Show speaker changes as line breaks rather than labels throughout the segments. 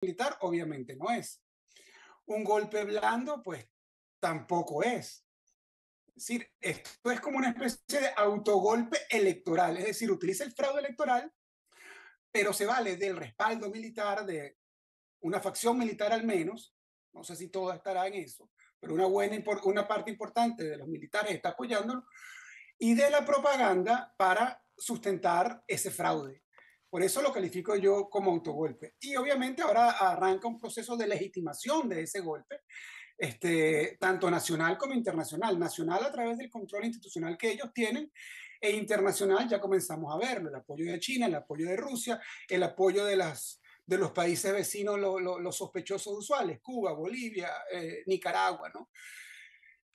militar obviamente no es. Un golpe blando, pues tampoco es. Es decir, esto es como una especie de autogolpe electoral, es decir, utiliza el fraude electoral, pero se vale del respaldo militar de una facción militar al menos, no sé si todo estará en eso, pero una, buena, una parte importante de los militares está apoyándolo, y de la propaganda para sustentar ese fraude. Por eso lo califico yo como autogolpe. Y obviamente ahora arranca un proceso de legitimación de ese golpe, este, tanto nacional como internacional. Nacional a través del control institucional que ellos tienen e internacional ya comenzamos a verlo. El apoyo de China, el apoyo de Rusia, el apoyo de, las, de los países vecinos, los sospechosos usuales, Cuba, Bolivia, eh, Nicaragua, ¿no?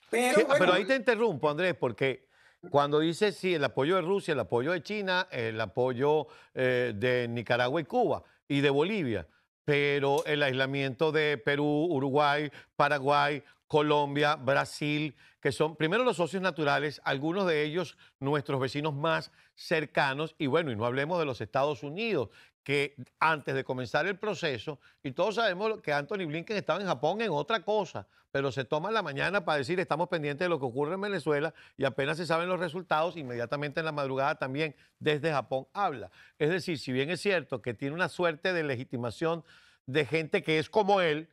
Pero, ah, pero ahí te interrumpo, Andrés, porque cuando dice sí, el apoyo de Rusia, el apoyo de China, el apoyo eh, de Nicaragua y Cuba y de Bolivia, pero el aislamiento de Perú, Uruguay, Paraguay, Colombia, Brasil, que son primero los socios naturales, algunos de ellos nuestros vecinos más cercanos, y bueno, y no hablemos de los Estados Unidos, que antes de comenzar el proceso, y todos sabemos que Anthony Blinken estaba en Japón en otra cosa, pero se toma la mañana para decir estamos pendientes de lo que ocurre en Venezuela y apenas se saben los resultados, inmediatamente en la madrugada también desde Japón habla. Es decir, si bien es cierto que tiene una suerte de legitimación de gente que es como él,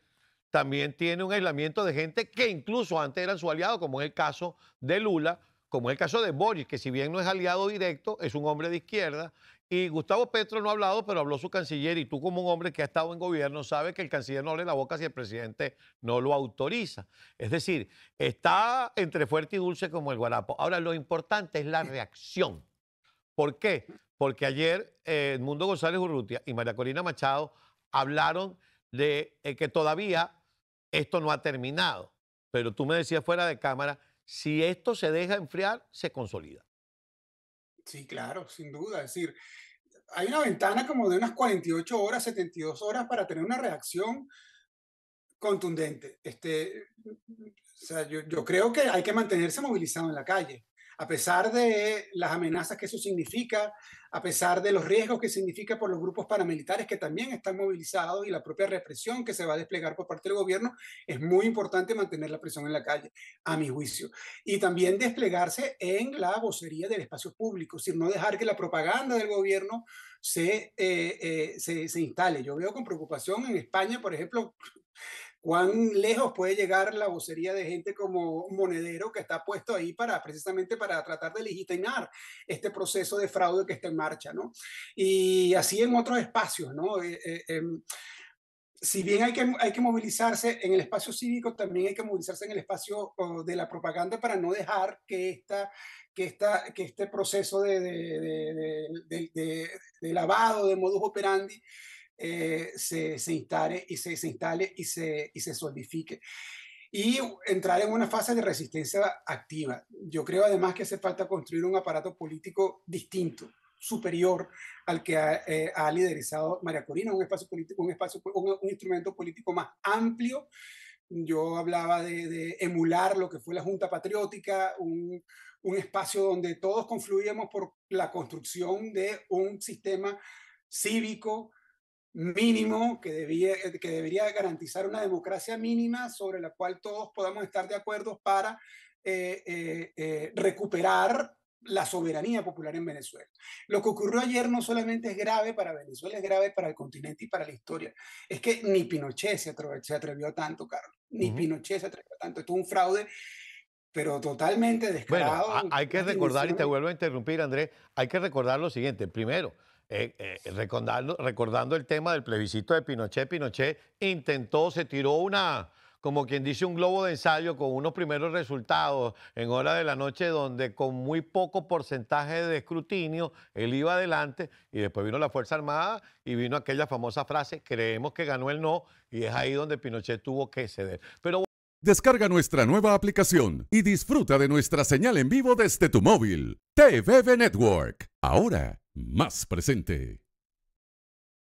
también tiene un aislamiento de gente que incluso antes eran su aliado, como es el caso de Lula, como es el caso de Boris, que si bien no es aliado directo, es un hombre de izquierda. Y Gustavo Petro no ha hablado, pero habló su canciller. Y tú, como un hombre que ha estado en gobierno, sabes que el canciller no abre la boca si el presidente no lo autoriza. Es decir, está entre fuerte y dulce como el guarapo. Ahora, lo importante es la reacción. ¿Por qué? Porque ayer eh, Edmundo González Urrutia y María Corina Machado hablaron de eh, que todavía esto no ha terminado. Pero tú me decías fuera de cámara, si esto se deja enfriar, se consolida.
Sí, claro, sin duda. Es decir, hay una ventana como de unas 48 horas, 72 horas para tener una reacción contundente. Este, o sea, yo creo que hay que mantenerse movilizado en la calle a pesar de las amenazas que eso significa, a pesar de los riesgos que significa por los grupos paramilitares que también están movilizados y la propia represión que se va a desplegar por parte del gobierno, es muy importante mantener la presión en la calle, a mi juicio. Y también desplegarse en la vocería del espacio público, sin no dejar que la propaganda del gobierno eh, eh, se, se instale. Yo veo con preocupación en España, por ejemplo, cuán lejos puede llegar la vocería de gente como Monedero que está puesto ahí para precisamente para tratar de legitimar este proceso de fraude que está en marcha, Y así en otros espacios, eh, eh, em, si bien hay que, hay que movilizarse en el espacio cívico, también hay que movilizarse en el espacio de la propaganda para no dejar que, esta, que, que este proceso de, de lavado, de modus operandi, eh, se, instale y se, instale y se, y se solidifique. Y entrar en una fase de resistencia activa. Yo creo además que hace falta construir un aparato político distinto, superior al que ha, eh, liderizado María Corina, un espacio político, un, espacio, un, instrumento político más amplio. Yo hablaba de, emular lo que fue la Junta Patriótica, un, un espacio donde todos confluíamos por la construcción de un sistema cívico, mínimo que, debía, que debería garantizar una democracia mínima sobre la cual todos podamos estar de acuerdo para eh, eh, eh, recuperar la soberanía popular en Venezuela. Lo que ocurrió ayer no solamente es grave para Venezuela, es grave para el continente y para la historia. Es que ni Pinochet se atrevió, tanto, Carlos. Ni Pinochet se atrevió tanto. Esto es un fraude, pero totalmente descarado. Bueno, hay que recordar, y te
vuelvo a interrumpir, Andrés, hay que recordar lo siguiente. Primero, eh, eh, recordando, el tema del plebiscito de Pinochet, Pinochet intentó, se tiró una, como quien dice, un globo de ensayo con unos primeros resultados en hora de la noche donde con muy poco porcentaje de escrutinio él iba adelante y después vino la Fuerza Armada y vino aquella famosa frase, creemos que ganó el no y es ahí donde Pinochet tuvo que ceder. Pero
Descarga nuestra nueva aplicación
y disfruta de nuestra señal en vivo desde tu móvil. TVB Network. Ahora más presente.